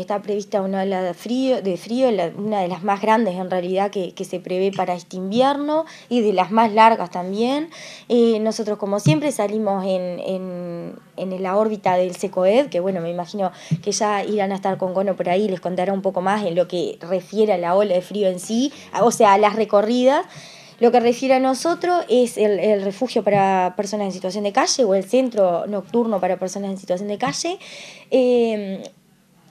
Está prevista una ola de frío, de frío una de las más grandes en realidad que, se prevé para este invierno y de las más largas también. Eh, nosotros como siempre salimos en, la órbita del SECOED, que bueno, me imagino que ya irán a estar con Gono por ahí, les contará un poco más en lo que refiere a la ola de frío en sí, o sea, a las recorridas. Lo que refiere a nosotros es el, refugio para personas en situación de calle o el centro nocturno para personas en situación de calle. Eh,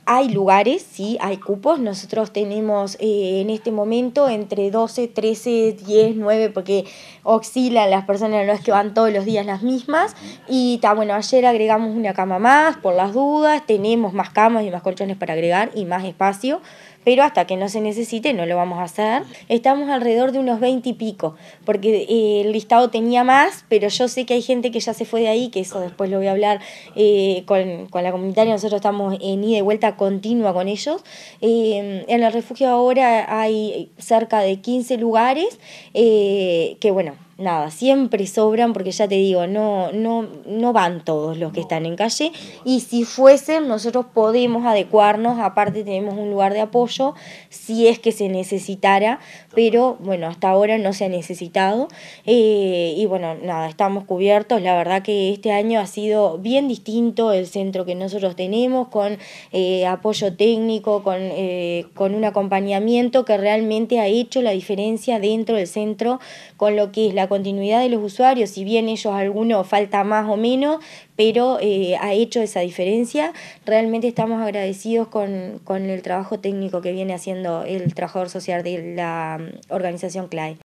hay lugares, sí, hay cupos. Nosotros tenemos eh, en este momento entre 12, 13, 10, 9, porque oscilan las personas, no es que van todos los días las mismas. Y está bueno, ayer agregamos una cama más por las dudas, tenemos más camas y más colchones para agregar y más espacio pero hasta que no se necesite no lo vamos a hacer. Estamos alrededor de unos 20 y pico, porque eh, el listado tenía más, pero yo sé que hay gente que ya se fue de ahí, que eso después lo voy a hablar eh, con, la comunitaria, nosotros estamos en ida y vuelta continua con ellos. Eh, en el refugio ahora hay cerca de 15 lugares que, bueno, nada, siempre sobran porque ya te digo, no, no, no van todos los que están en calle y si fuesen nosotros podemos adecuarnos, aparte tenemos un lugar de apoyo si es que se necesitara, pero bueno, hasta ahora no se ha necesitado eh, y bueno, nada, estamos cubiertos, la verdad que este año ha sido bien distinto el centro que nosotros tenemos con eh, apoyo técnico, con, eh, con un acompañamiento que realmente ha hecho la diferencia dentro del centro con lo que es la continuidad de los usuarios, si bien ellos alguno falta más o menos, pero eh, ha hecho esa diferencia. Realmente estamos agradecidos con, con el trabajo técnico que viene haciendo el trabajador social de la mm, organización CLAE.